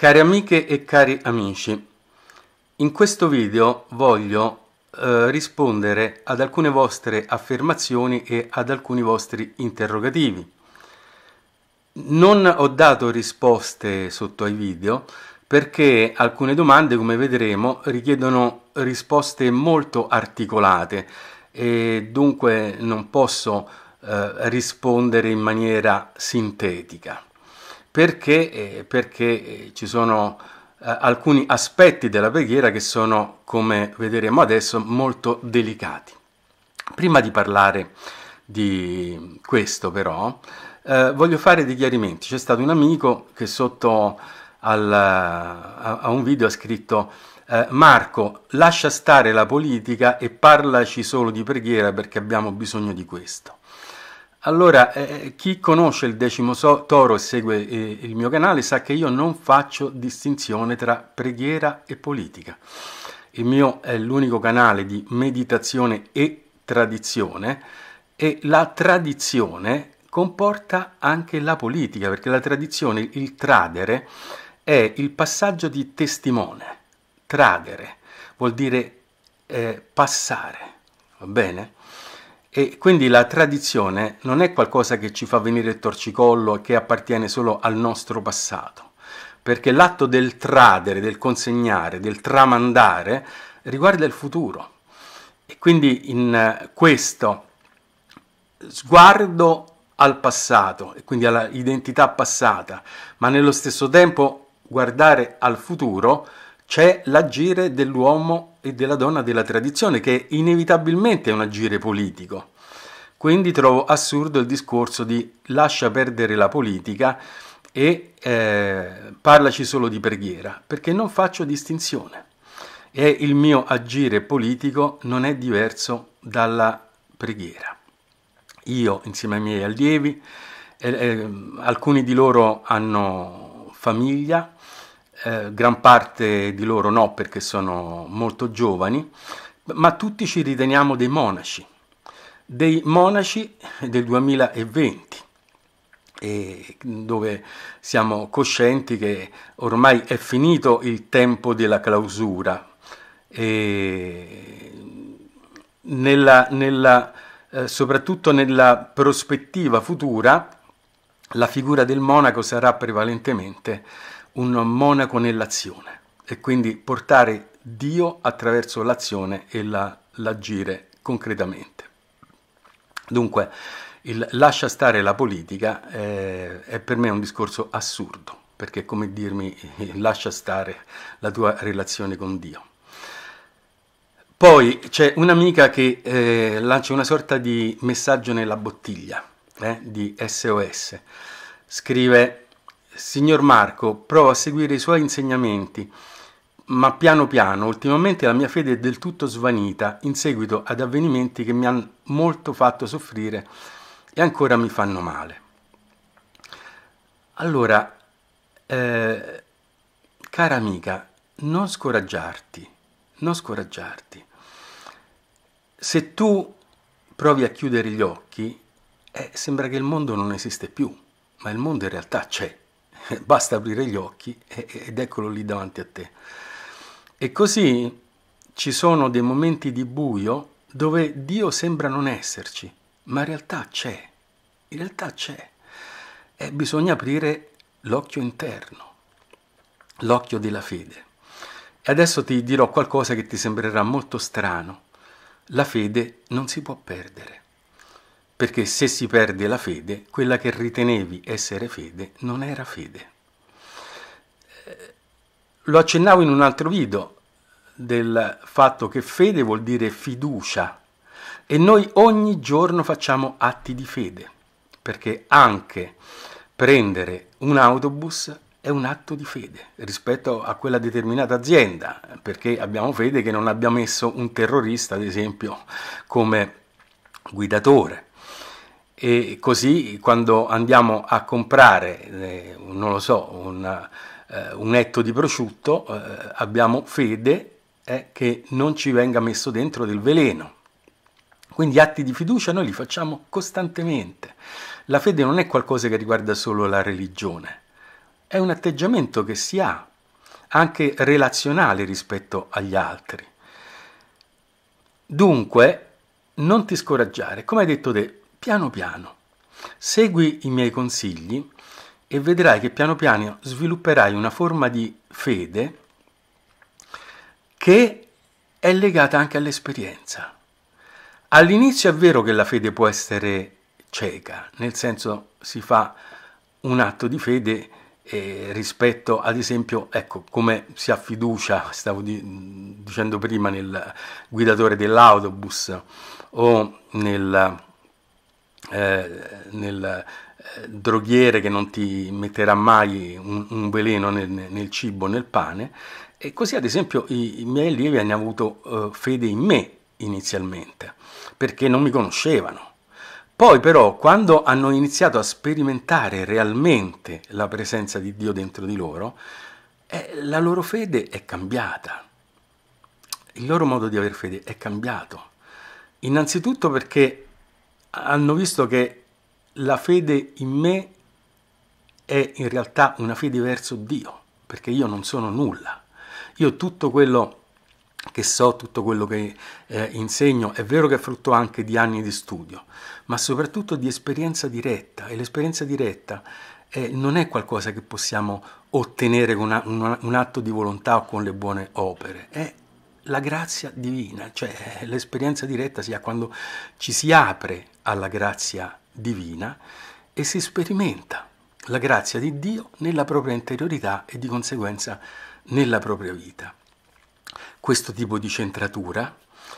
Cari amiche e cari amici, in questo video voglio eh, rispondere ad alcune vostre affermazioni e ad alcuni vostri interrogativi. Non ho dato risposte sotto ai video perché alcune domande, come vedremo, richiedono risposte molto articolate e dunque non posso eh, rispondere in maniera sintetica. Perché? Eh, perché eh, ci sono eh, alcuni aspetti della preghiera che sono, come vedremo adesso, molto delicati. Prima di parlare di questo però, eh, voglio fare dei chiarimenti. C'è stato un amico che sotto al, a, a, un video ha scritto eh, Marco, lascia stare la politica e parlaci solo di preghiera perché abbiamo bisogno di questo. Allora, eh, eh, chi conosce il decimo so- toro e segue eh, il mio canale sa che io non faccio distinzione tra preghiera e politica. Il mio è l'unico canale di meditazione e tradizione e la tradizione comporta anche la politica, perché la tradizione, il tradere, è il passaggio di testimone. Tradere vuol dire eh, passare, va bene? E quindi la tradizione non è qualcosa che ci fa venire il torcicollo e che appartiene solo al nostro passato, perché l'atto del tradere, del consegnare, del tramandare riguarda il futuro. E quindi in eh, questo sguardo al passato e quindi all'identità passata, ma nello stesso tempo guardare al futuro, c'è l'agire dell'uomo e della donna della tradizione, che inevitabilmente è un agire politico. Quindi trovo assurdo il discorso di lascia perdere la politica e eh, parlaci solo di preghiera, perché non faccio distinzione. E il mio agire politico non è diverso dalla preghiera. Io, insieme ai miei allievi, eh, eh, alcuni di loro hanno famiglia, eh, gran parte di loro no perché sono molto giovani, ma tutti ci riteniamo dei monaci, dei monaci del 2020 dove siamo coscienti che ormai è finito il tempo della clausura. E nella, nella, eh, soprattutto nella prospettiva futura, la figura del monaco sarà prevalentemente un monaco nell'azione e quindi portare Dio attraverso l'azione e la, l'agire concretamente. Dunque, il lascia stare la politica eh, è per me un discorso assurdo, perché è come dirmi eh, lascia stare la tua relazione con Dio. Poi c'è un'amica che eh, lancia una sorta di messaggio nella bottiglia eh, di SOS. Scrive Signor Marco, provo a seguire i suoi insegnamenti, ma piano piano, ultimamente la mia fede è del tutto svanita in seguito ad avvenimenti che mi hanno molto fatto soffrire e ancora mi fanno male. Allora, eh, cara amica, non scoraggiarti, non scoraggiarti. Se tu provi a chiudere gli occhi, eh, sembra che il mondo non esiste più, ma il mondo in realtà c'è. basta aprire gli occhi ed eccolo lì davanti a te. E così ci sono dei momenti di buio dove Dio sembra non esserci, ma in realtà c'è, in realtà c'è. E bisogna aprire l'occhio interno, l'occhio della fede. E adesso ti dirò qualcosa che ti sembrerà molto strano. La fede non si può perdere perché se si perde la fede, quella che ritenevi essere fede non era fede. Eh, lo accennavo in un altro video del fatto che fede vuol dire fiducia e noi ogni giorno facciamo atti di fede, perché anche prendere un autobus è un atto di fede rispetto a quella determinata azienda, perché abbiamo fede che non abbia messo un terrorista, ad esempio, come guidatore e così quando andiamo a comprare, eh, non lo so, una, eh, un etto di prosciutto, eh, abbiamo fede eh, che non ci venga messo dentro del veleno. Quindi atti di fiducia noi li facciamo costantemente. La fede non è qualcosa che riguarda solo la religione, è un atteggiamento che si ha anche relazionale rispetto agli altri. Dunque, non ti scoraggiare, come hai detto te, piano piano. Segui i miei consigli e vedrai che piano piano svilupperai una forma di fede che è legata anche all'esperienza. All'inizio è vero che la fede può essere cieca, nel senso si fa un atto di fede eh, rispetto ad esempio, ecco, come si ha fiducia, stavo di, dicendo prima, nel guidatore dell'autobus o nel eh, nel eh, droghiere che non ti metterà mai un, un veleno nel, nel, cibo, nel pane. E così ad esempio i, i miei allievi hanno avuto eh, fede in me inizialmente, perché non mi conoscevano. Poi però, quando hanno iniziato a sperimentare realmente la presenza di Dio dentro di loro, eh, la loro fede è cambiata. Il loro modo di avere fede è cambiato. Innanzitutto perché hanno visto che la fede in me è in realtà una fede verso Dio, perché io non sono nulla. Io tutto quello che so, tutto quello che eh, insegno, è vero che è frutto anche di anni di studio, ma soprattutto di esperienza diretta. E l'esperienza diretta eh, non è qualcosa che possiamo ottenere con una, un, un atto di volontà o con le buone opere, è la grazia divina, cioè eh, l'esperienza diretta si ha quando ci si apre alla grazia divina e si sperimenta la grazia di Dio nella propria interiorità e di conseguenza nella propria vita. Questo tipo di centratura,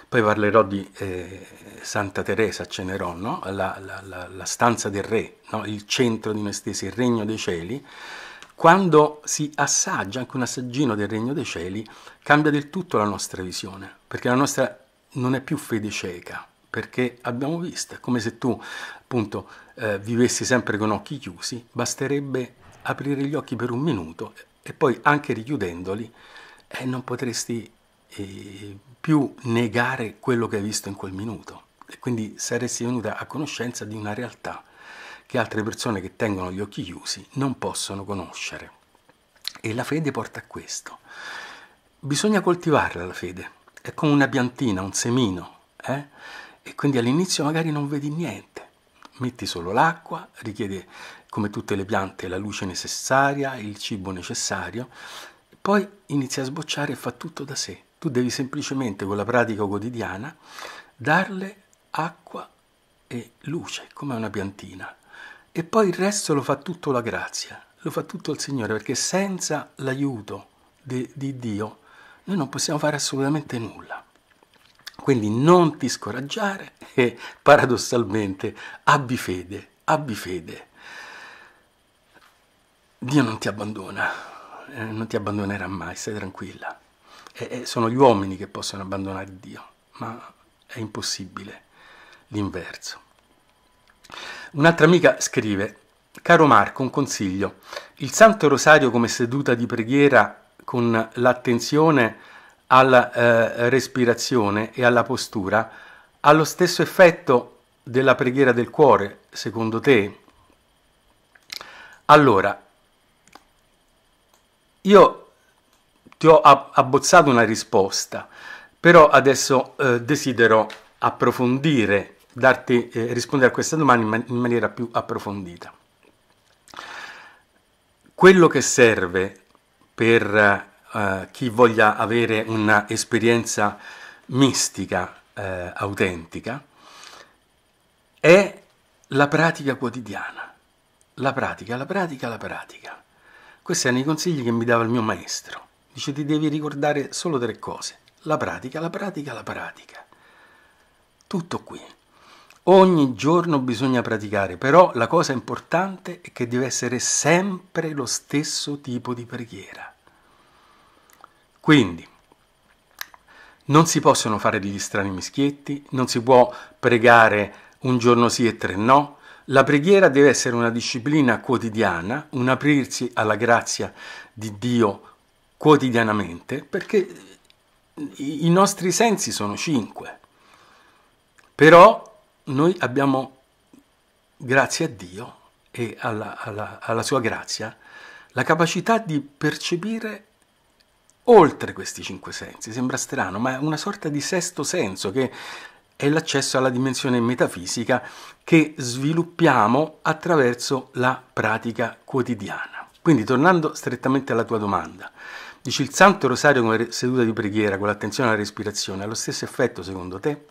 poi parlerò di eh, Santa Teresa a Cenerò, no? la, la, la, la, stanza del re, no? il centro di noi stessi, il regno dei cieli, quando si assaggia anche un assaggino del regno dei cieli, cambia del tutto la nostra visione, perché la nostra non è più fede cieca, perché abbiamo visto, come se tu appunto eh, vivessi sempre con occhi chiusi, basterebbe aprire gli occhi per un minuto e poi anche richiudendoli eh, non potresti eh, più negare quello che hai visto in quel minuto e quindi saresti venuta a conoscenza di una realtà che altre persone che tengono gli occhi chiusi non possono conoscere. E la fede porta a questo. Bisogna coltivarla la fede, è come una piantina, un semino. Eh? e quindi all'inizio magari non vedi niente, metti solo l'acqua, richiede come tutte le piante la luce necessaria, il cibo necessario, poi inizia a sbocciare e fa tutto da sé. Tu devi semplicemente con la pratica quotidiana darle acqua e luce, come una piantina. E poi il resto lo fa tutto la grazia, lo fa tutto il Signore, perché senza l'aiuto di, di Dio noi non possiamo fare assolutamente nulla. Quindi non ti scoraggiare e paradossalmente abbi fede, abbi fede. Dio non ti abbandona, eh, non ti abbandonerà mai, stai tranquilla. E, e sono gli uomini che possono abbandonare Dio, ma è impossibile l'inverso. Un'altra amica scrive, caro Marco, un consiglio, il Santo Rosario come seduta di preghiera con l'attenzione alla eh, respirazione e alla postura ha lo stesso effetto della preghiera del cuore, secondo te? Allora, io ti ho abbozzato una risposta, però adesso eh, desidero approfondire, darti, eh, rispondere a questa domanda in, man- in maniera più approfondita. Quello che serve per eh, chi voglia avere un'esperienza mistica eh, autentica è la pratica quotidiana. La pratica, la pratica, la pratica. Questi erano i consigli che mi dava il mio maestro. Dice ti devi ricordare solo tre cose. La pratica, la pratica, la pratica. Tutto qui. Ogni giorno bisogna praticare, però la cosa importante è che deve essere sempre lo stesso tipo di preghiera. Quindi non si possono fare degli strani mischietti, non si può pregare un giorno sì e tre no. La preghiera deve essere una disciplina quotidiana, un aprirsi alla grazia di Dio quotidianamente, perché i nostri sensi sono cinque. Però noi abbiamo, grazie a Dio e alla, alla, alla sua grazia, la capacità di percepire oltre questi cinque sensi. Sembra strano, ma è una sorta di sesto senso che è l'accesso alla dimensione metafisica che sviluppiamo attraverso la pratica quotidiana. Quindi tornando strettamente alla tua domanda, dici il Santo Rosario come seduta di preghiera con l'attenzione alla respirazione ha lo stesso effetto secondo te?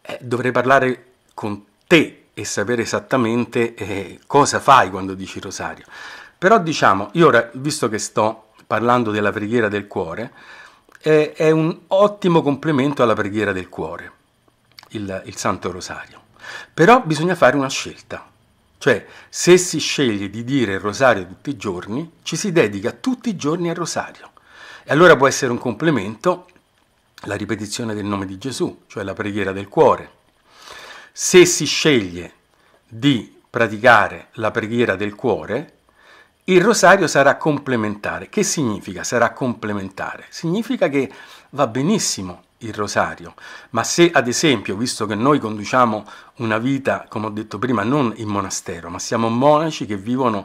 Eh, dovrei parlare con te e sapere esattamente eh, cosa fai quando dici Rosario. Però diciamo, io ora, visto che sto parlando della preghiera del cuore, è, è un ottimo complemento alla preghiera del cuore, il, il Santo Rosario. Però bisogna fare una scelta, cioè se si sceglie di dire il rosario tutti i giorni, ci si dedica tutti i giorni al rosario. E allora può essere un complemento la ripetizione del nome di Gesù, cioè la preghiera del cuore. Se si sceglie di praticare la preghiera del cuore, il rosario sarà complementare. Che significa sarà complementare? Significa che va benissimo il rosario, ma se ad esempio, visto che noi conduciamo una vita, come ho detto prima, non in monastero, ma siamo monaci che vivono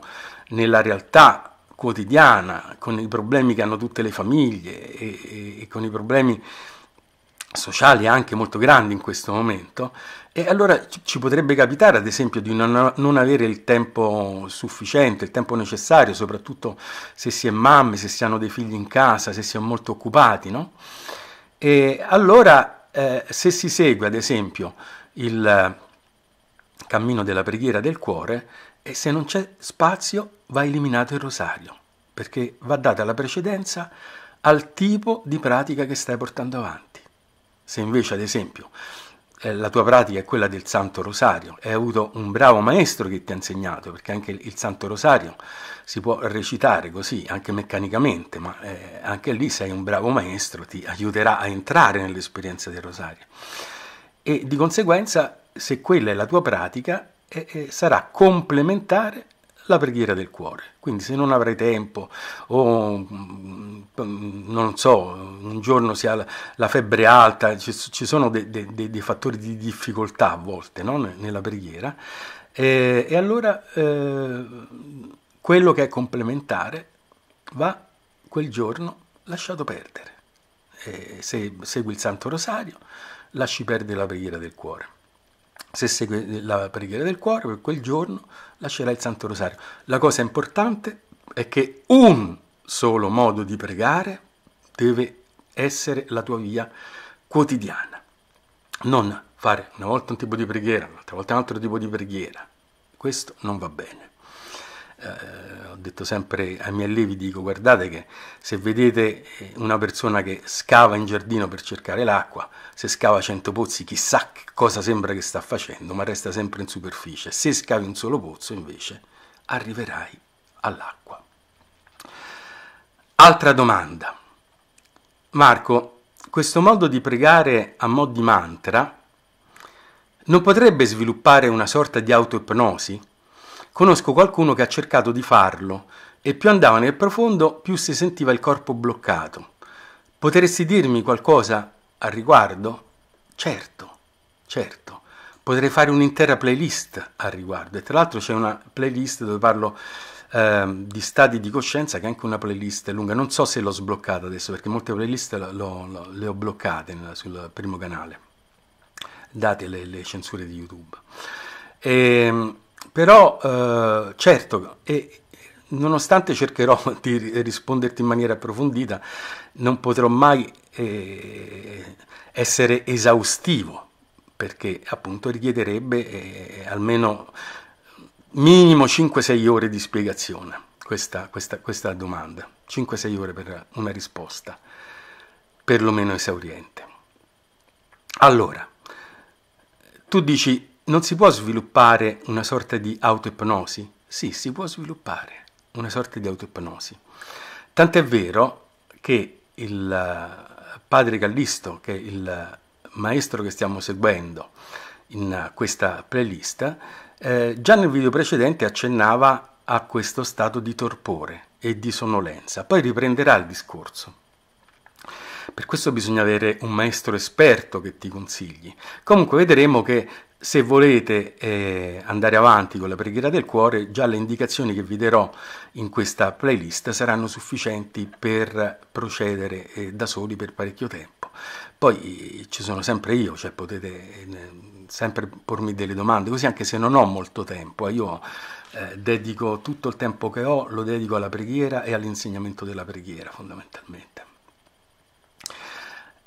nella realtà quotidiana, con i problemi che hanno tutte le famiglie e, e, e con i problemi sociali anche molto grandi in questo momento, e allora ci potrebbe capitare, ad esempio, di non avere il tempo sufficiente, il tempo necessario, soprattutto se si è mamme, se si hanno dei figli in casa, se si è molto occupati, no? E allora, eh, se si segue, ad esempio, il cammino della preghiera del cuore, e se non c'è spazio va eliminato il rosario, perché va data la precedenza al tipo di pratica che stai portando avanti. Se invece, ad esempio, eh, la tua pratica è quella del Santo Rosario, hai avuto un bravo maestro che ti ha insegnato, perché anche il Santo Rosario si può recitare così, anche meccanicamente, ma eh, anche lì sei un bravo maestro, ti aiuterà a entrare nell'esperienza del Rosario. E di conseguenza, se quella è la tua pratica, eh, eh, sarà complementare la preghiera del cuore. Quindi se non avrai tempo o mm, mm, non so, un giorno si ha la febbre alta, ci, ci sono dei de, de, de fattori di difficoltà a volte no? nella preghiera, e, e allora eh, quello che è complementare va quel giorno lasciato perdere. E se segui il Santo Rosario, lasci perdere la preghiera del cuore se segue la preghiera del cuore per quel giorno lascerà il Santo Rosario. La cosa importante è che un solo modo di pregare deve essere la tua via quotidiana, non fare una volta un tipo di preghiera, un'altra volta un altro tipo di preghiera. Questo non va bene eh, ho detto sempre ai miei allievi, dico guardate che se vedete eh, una persona che scava in giardino per cercare l'acqua, se scava 100 pozzi chissà cosa sembra che sta facendo, ma resta sempre in superficie, se scavi un solo pozzo invece arriverai all'acqua. Altra domanda. Marco, questo modo di pregare a mo' di mantra non potrebbe sviluppare una sorta di autoipnosi? Conosco qualcuno che ha cercato di farlo e più andava nel profondo più si sentiva il corpo bloccato. Potresti dirmi qualcosa al riguardo? Certo, certo. Potrei fare un'intera playlist al riguardo e tra l'altro c'è una playlist dove parlo eh, di stati di coscienza che è anche una playlist lunga. Non so se l'ho sbloccata adesso perché molte playlist lo, lo, le ho bloccate nella, sul primo canale, date le, le censure di YouTube. E, ehm, però eh, certo, e nonostante cercherò di risponderti in maniera approfondita, non potrò mai eh, essere esaustivo, perché appunto richiederebbe eh, almeno minimo 5-6 ore di spiegazione questa, questa, questa domanda, 5-6 ore per una risposta perlomeno esauriente. Allora, tu dici non si può sviluppare una sorta di autoipnosi? Sì, si può sviluppare una sorta di autoipnosi. Tant'è vero che il eh, padre Callisto, che è il maestro che stiamo seguendo in questa playlist, eh, già nel video precedente accennava a questo stato di torpore e di sonnolenza, poi riprenderà il discorso. Per questo bisogna avere un maestro esperto che ti consigli. Comunque vedremo che se volete eh, andare avanti con la preghiera del cuore, già le indicazioni che vi darò in questa playlist saranno sufficienti per procedere eh, da soli per parecchio tempo. Poi eh, ci sono sempre io, cioè potete eh, sempre pormi delle domande, così anche se non ho molto tempo, eh, io dedico tutto il tempo che ho, lo dedico alla preghiera e all'insegnamento della preghiera fondamentalmente.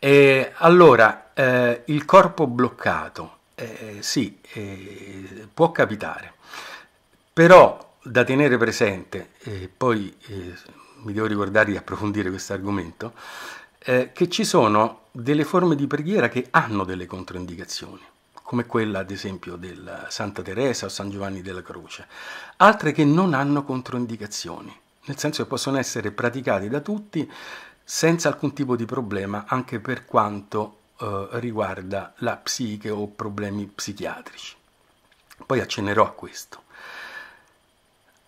E allora, il corpo bloccato eh, sì, eh, può capitare, però da tenere presente, e poi eh, mi devo ricordare di approfondire questo argomento, eh, che ci sono delle forme di preghiera che hanno delle controindicazioni come quella ad esempio della Santa Teresa o San Giovanni della Croce, altre che non hanno controindicazioni, nel senso che possono essere praticate da tutti senza alcun tipo di problema, anche per quanto eh, riguarda la psiche o problemi psichiatrici. Poi accennerò a questo.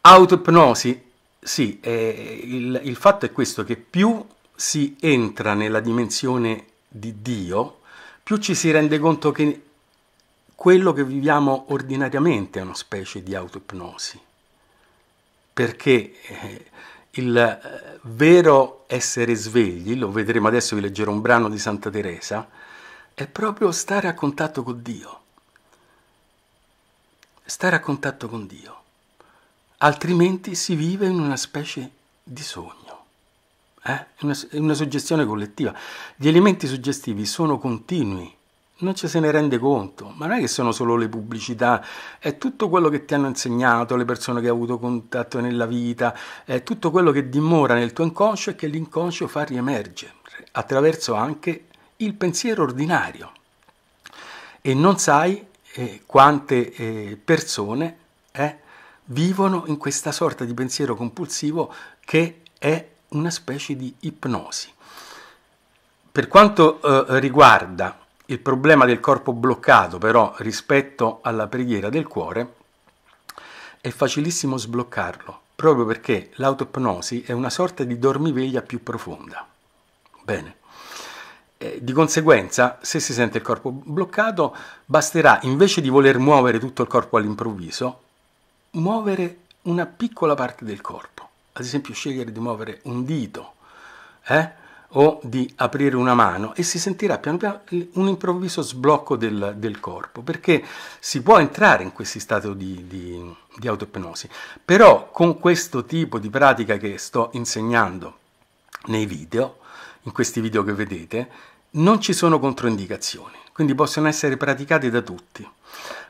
Autoipnosi, sì, eh, il, il fatto è questo che più si entra nella dimensione di Dio, più ci si rende conto che quello che viviamo ordinariamente è una specie di autoipnosi, perché eh, il eh, vero essere svegli, lo vedremo adesso, vi leggerò un brano di Santa Teresa, è proprio stare a contatto con Dio. Stare a contatto con Dio. Altrimenti si vive in una specie di sogno. Eh? una, è una suggestione collettiva. Gli elementi suggestivi sono continui non ci se ne rende conto, ma non è che sono solo le pubblicità, è tutto quello che ti hanno insegnato, le persone che hai avuto contatto nella vita, è tutto quello che dimora nel tuo inconscio e che l'inconscio fa riemergere attraverso anche il pensiero ordinario. E non sai eh, quante eh, persone eh, vivono in questa sorta di pensiero compulsivo che è una specie di ipnosi. Per quanto eh, riguarda il problema del corpo bloccato però rispetto alla preghiera del cuore è facilissimo sbloccarlo, proprio perché l'autopnosi è una sorta di dormiveglia più profonda. Bene. Eh, di conseguenza, se si sente il corpo bloccato, basterà invece di voler muovere tutto il corpo all'improvviso, muovere una piccola parte del corpo. Ad esempio, scegliere di muovere un dito, eh? o di aprire una mano e si sentirà piano piano un improvviso sblocco del, del corpo, perché si può entrare in questi stati di, di, di autoipnosi, però con questo tipo di pratica che sto insegnando nei video, in questi video che vedete, non ci sono controindicazioni, quindi possono essere praticate da tutti.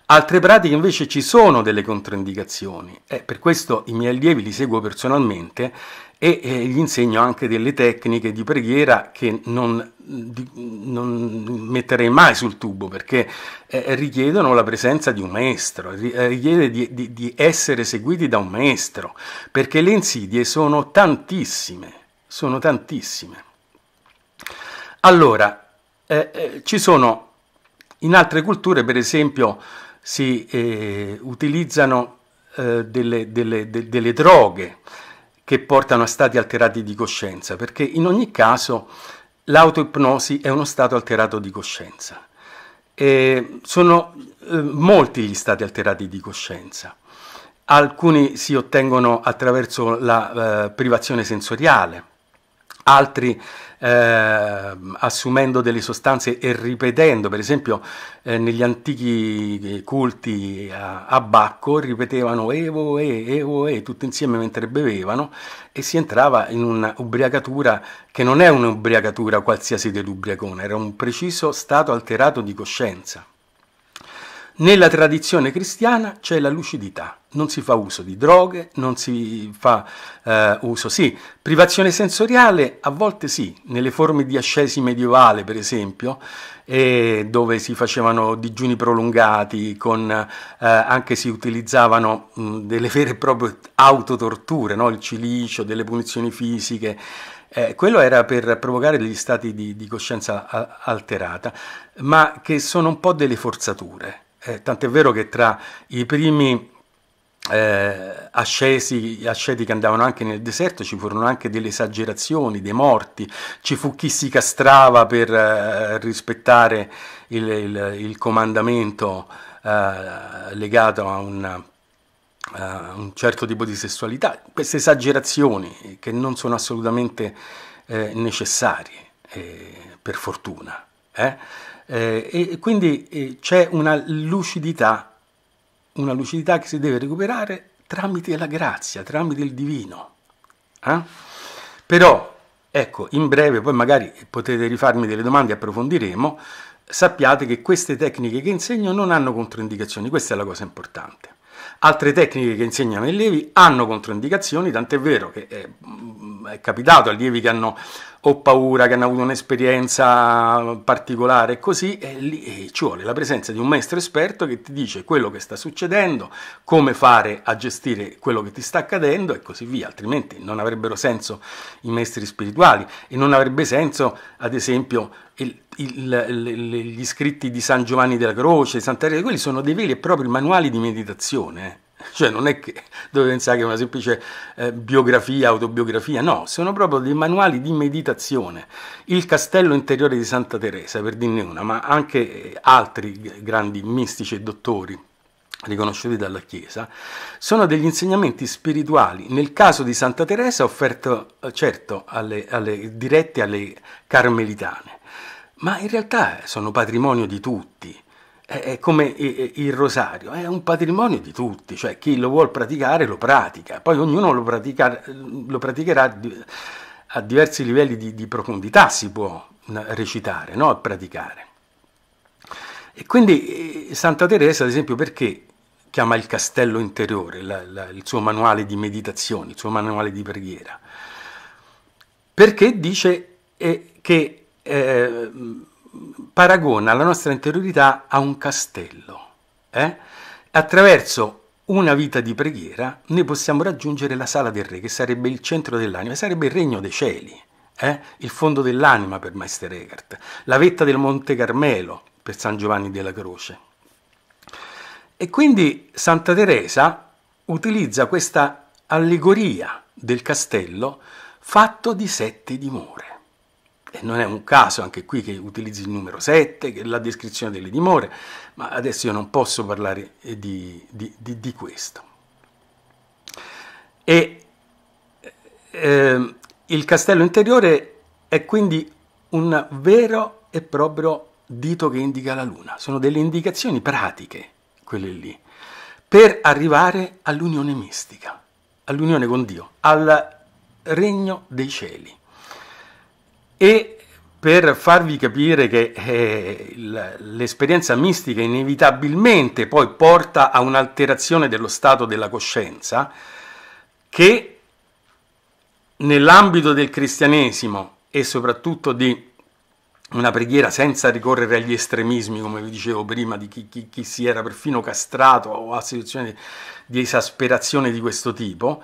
Altre pratiche invece ci sono delle controindicazioni e per questo i miei allievi li seguo personalmente e eh, gli insegno anche delle tecniche di preghiera che non, di, non metterei mai sul tubo perché eh, richiedono la presenza di un maestro, eh, richiede di, di, di essere seguiti da un maestro, perché le insidie sono tantissime, sono tantissime. Allora, eh, eh, ci sono in altre culture, per esempio, si eh, utilizzano eh, delle, delle, de, delle, droghe che portano a stati alterati di coscienza, perché in ogni caso l'autoipnosi è uno stato alterato di coscienza. E sono eh, molti gli stati alterati di coscienza. Alcuni si ottengono attraverso la eh, privazione sensoriale, altri eh, assumendo delle sostanze e ripetendo, per esempio eh, negli antichi eh, culti a, a, Bacco ripetevano Evo, E, Evo, E tutti insieme mentre bevevano e si entrava in un'ubriacatura che non è un'ubriacatura qualsiasi dell'ubriacone, era un preciso stato alterato di coscienza. Nella tradizione cristiana c'è la lucidità, non si fa uso di droghe, non si fa eh, uso, sì, privazione sensoriale a volte sì, nelle forme di ascesi medievale per esempio, eh, dove si facevano digiuni prolungati, con, eh, anche si utilizzavano mh, delle vere e proprie autotorture, no? il cilicio, delle punizioni fisiche, eh, quello era per provocare degli stati di, di coscienza alterata, ma che sono un po' delle forzature. Eh, tant'è vero che tra i primi eh, ascesi, asceti che andavano anche nel deserto, ci furono anche delle esagerazioni, dei morti, ci fu chi si castrava per eh, rispettare il, il, il comandamento eh, legato a un, eh, a un, certo tipo di sessualità, queste esagerazioni che non sono assolutamente eh, necessarie, eh, per fortuna. Eh? eh? e quindi eh, c'è una lucidità, una lucidità che si deve recuperare tramite la grazia, tramite il divino. Eh? Però, ecco, in breve, poi magari potete rifarmi delle domande, approfondiremo, sappiate che queste tecniche che insegno non hanno controindicazioni, questa è la cosa importante. Altre tecniche che insegnano ai lievi hanno controindicazioni, tant'è vero che è, è capitato allievi che hanno ho paura, che hanno avuto un'esperienza particolare così, e lì e ci vuole la presenza di un maestro esperto che ti dice quello che sta succedendo, come fare a gestire quello che ti sta accadendo e così via, altrimenti non avrebbero senso i maestri spirituali e non avrebbe senso, ad esempio, il, il, il, gli scritti di San Giovanni della Croce, di Santa Sant'Area, quelli sono dei veri e propri manuali di meditazione. Eh cioè non è che dovete pensare che è una semplice eh, biografia, autobiografia, no, sono proprio dei manuali di meditazione. Il castello interiore di Santa Teresa, per dirne una, ma anche eh, altri grandi mistici e dottori riconosciuti dalla Chiesa, sono degli insegnamenti spirituali, nel caso di Santa Teresa offerto eh, certo alle, alle, diretti alle carmelitane, ma in realtà sono patrimonio di tutti è come il rosario, è un patrimonio di tutti, cioè chi lo vuole praticare lo pratica, poi ognuno lo, pratica, lo praticherà a diversi livelli di, di profondità, si può mm, recitare, no? praticare. E quindi eh, Santa Teresa, ad esempio, perché chiama il castello interiore, la, la, il suo manuale di meditazione, il suo manuale di preghiera? Perché dice eh, che eh, paragona la nostra interiorità a un castello. Eh? Attraverso una vita di preghiera noi possiamo raggiungere la sala del re, che sarebbe il centro dell'anima, sarebbe il regno dei cieli, eh? il fondo dell'anima per Meister Egert, la vetta del Monte Carmelo per San Giovanni della Croce. E quindi Santa Teresa utilizza questa allegoria del castello fatto di sette dimore. E non è un caso anche qui che utilizzi il numero 7, la descrizione delle dimore, ma adesso io non posso parlare eh, di, di, di, di questo. E eh, il castello interiore è quindi un vero e proprio dito che indica la luna, sono delle indicazioni pratiche quelle lì, per arrivare all'unione mistica, all'unione con Dio, al regno dei cieli. E per farvi capire che eh, l'esperienza mistica inevitabilmente poi porta a un'alterazione dello stato della coscienza, che nell'ambito del cristianesimo e soprattutto di una preghiera senza ricorrere agli estremismi, come vi dicevo prima, di chi, chi, chi si era perfino castrato o a situazioni di esasperazione di questo tipo,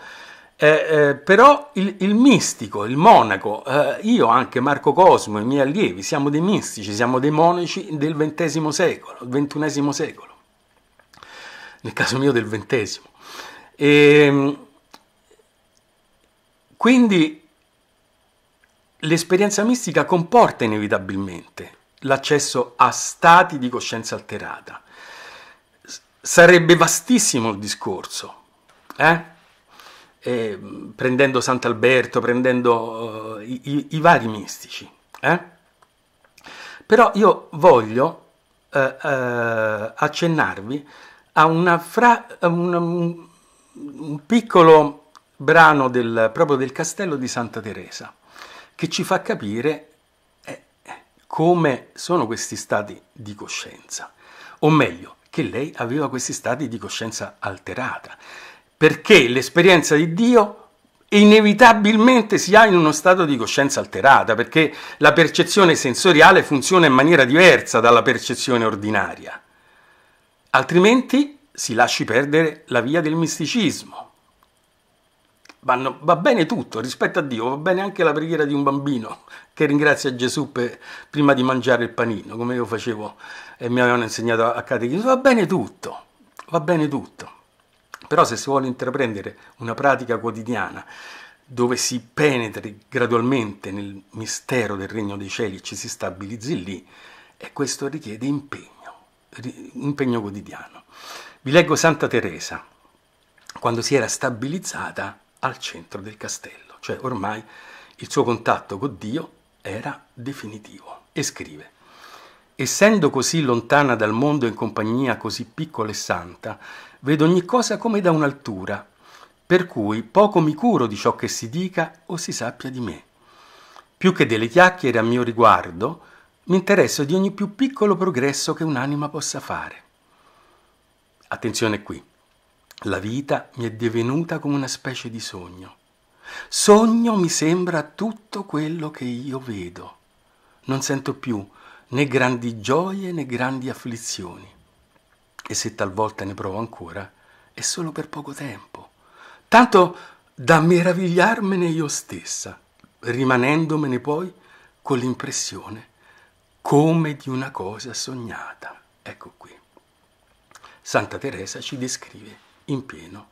eh, eh, però il, il, mistico, il monaco, eh, io anche Marco Cosmo, i miei allievi, siamo dei mistici, siamo dei monaci del XX secolo, XXI secolo, nel caso mio del XX. E, ehm, quindi l'esperienza mistica comporta inevitabilmente l'accesso a stati di coscienza alterata. Sarebbe vastissimo il discorso. Eh? eh, prendendo Sant'Alberto, prendendo eh, i, i, vari mistici. Eh? Però io voglio eh, eh, accennarvi a una fra, una, un piccolo brano del, proprio del castello di Santa Teresa che ci fa capire eh, come sono questi stati di coscienza, o meglio, che lei aveva questi stati di coscienza alterata perché l'esperienza di Dio inevitabilmente si ha in uno stato di coscienza alterata, perché la percezione sensoriale funziona in maniera diversa dalla percezione ordinaria. Altrimenti si lasci perdere la via del misticismo. Vanno, va bene tutto rispetto a Dio, va bene anche la preghiera di un bambino che ringrazia Gesù per, prima di mangiare il panino, come io facevo e mi avevano insegnato a catechismo, va bene tutto, va bene tutto. Però se si vuole intraprendere una pratica quotidiana dove si penetri gradualmente nel mistero del regno dei cieli e ci si stabilizzi lì, e questo richiede impegno, impegno quotidiano. Vi leggo Santa Teresa, quando si era stabilizzata al centro del castello, cioè ormai il suo contatto con Dio era definitivo, e scrive, essendo così lontana dal mondo in compagnia così piccola e santa, vedo ogni cosa come da un'altura, per cui poco mi curo di ciò che si dica o si sappia di me. Più che delle chiacchiere a mio riguardo, mi interesso di ogni più piccolo progresso che un'anima possa fare. Attenzione qui, la vita mi è divenuta come una specie di sogno. Sogno mi sembra tutto quello che io vedo. Non sento più né grandi gioie né grandi afflizioni e se talvolta ne provo ancora, è solo per poco tempo, tanto da meravigliarmene io stessa, rimanendomene poi con l'impressione come di una cosa sognata. Ecco qui. Santa Teresa ci descrive in pieno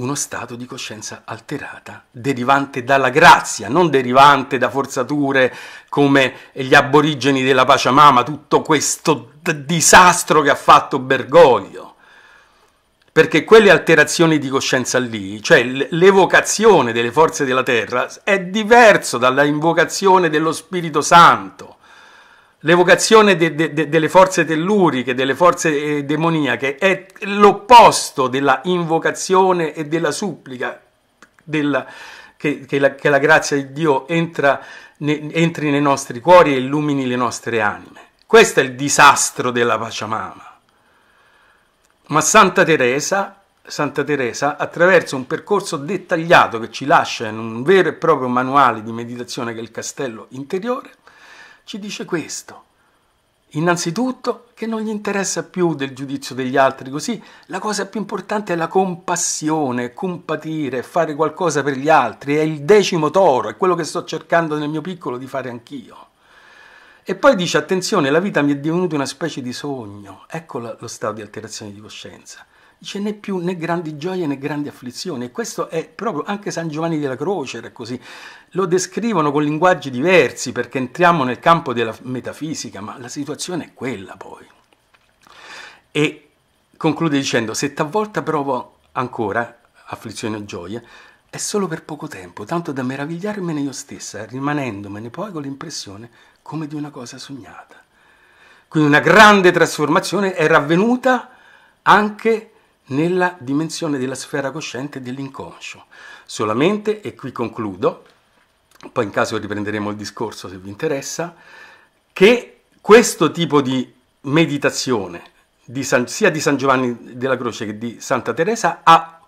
uno stato di coscienza alterata, derivante dalla grazia, non derivante da forzature come gli aborigeni della Pachamama, tutto questo d- disastro che ha fatto Bergoglio. Perché quelle alterazioni di coscienza lì, cioè l- l'evocazione delle forze della terra, è diverso dalla invocazione dello Spirito Santo. L'evocazione de, de, de, delle forze telluriche, delle forze eh, demoniache, è l'opposto della invocazione e della supplica della, che, che, la, che, la, grazia di Dio entra, ne, entri nei nostri cuori e illumini le nostre anime. Questo è il disastro della Pachamama. Ma Santa Teresa, Santa Teresa, attraverso un percorso dettagliato che ci lascia in un vero e proprio manuale di meditazione che è il castello interiore, ci dice questo. Innanzitutto che non gli interessa più del giudizio degli altri, così la cosa più importante è la compassione, compatire, fare qualcosa per gli altri, è il decimo toro, è quello che sto cercando nel mio piccolo di fare anch'io. E poi dice, attenzione, la vita mi è divenuta una specie di sogno, ecco lo stato di alterazione di coscienza dice né più né grandi gioie né grandi afflizioni e questo è proprio anche San Giovanni della Croce era così, lo descrivono con linguaggi diversi perché entriamo nel campo della metafisica, ma la situazione è quella poi. E conclude dicendo, se talvolta provo ancora afflizione o gioia, è solo per poco tempo, tanto da meravigliarmene io stessa, rimanendomene poi con l'impressione come di una cosa sognata. Quindi una grande trasformazione era avvenuta anche nella dimensione della sfera cosciente e dell'inconscio. Solamente, e qui concludo, poi in caso riprenderemo il discorso se vi interessa, che questo tipo di meditazione, di San, sia di San Giovanni della Croce che di Santa Teresa, ha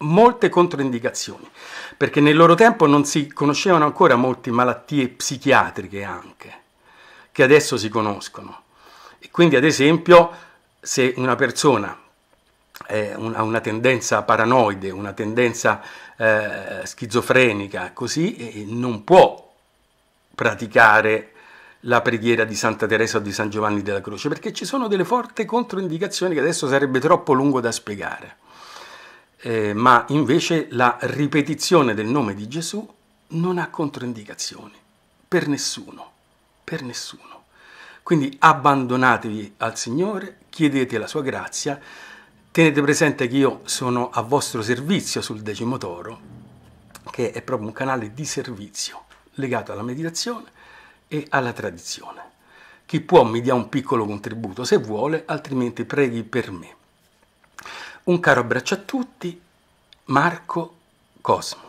molte controindicazioni, perché nel loro tempo non si conoscevano ancora molte malattie psichiatriche anche, che adesso si conoscono. E quindi ad esempio se una persona eh, una, una, tendenza paranoide, una tendenza eh, schizofrenica, così non può praticare la preghiera di Santa Teresa o di San Giovanni della Croce, perché ci sono delle forti controindicazioni che adesso sarebbe troppo lungo da spiegare. Eh, ma invece la ripetizione del nome di Gesù non ha controindicazioni per nessuno, per nessuno. Quindi abbandonatevi al Signore, chiedete la sua grazia, Tenete presente che io sono a vostro servizio sul Decimo Toro, che è proprio un canale di servizio legato alla meditazione e alla tradizione. Chi può mi dia un piccolo contributo se vuole, altrimenti preghi per me. Un caro abbraccio a tutti, Marco Cosmo.